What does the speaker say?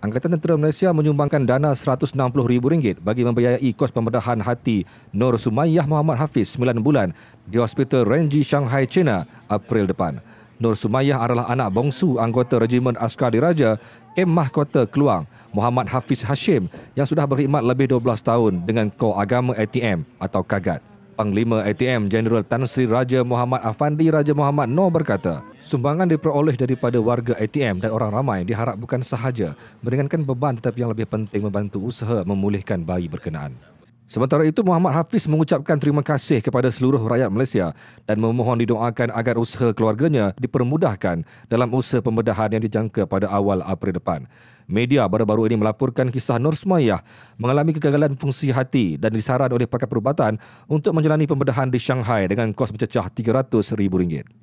Angkatan Tentera Malaysia menyumbangkan dana rm ringgit bagi membiayai kos pembedahan hati Nur Sumayyah Muhammad Hafiz 9 bulan di Hospital Renji Shanghai China April depan. Nur Sumayyah adalah anak bongsu anggota Regimen Askar Diraja Kemah Kota Keluang Muhammad Hafiz Hashim yang sudah berkhidmat lebih 12 tahun dengan Kor Agama ATM atau Kagat. Panglima ATM Jeneral Tan Sri Raja Muhammad Afandi Raja Muhammad No berkata, sumbangan diperoleh daripada warga ATM dan orang ramai diharap bukan sahaja meringankan beban tetapi yang lebih penting membantu usaha memulihkan bayi berkenaan. Sementara itu, Muhammad Hafiz mengucapkan terima kasih kepada seluruh rakyat Malaysia dan memohon didoakan agar usaha keluarganya dipermudahkan dalam usaha pembedahan yang dijangka pada awal April depan. Media baru-baru ini melaporkan kisah Nur Sumayyah mengalami kegagalan fungsi hati dan disaran oleh pakar perubatan untuk menjalani pembedahan di Shanghai dengan kos mencecah RM300,000.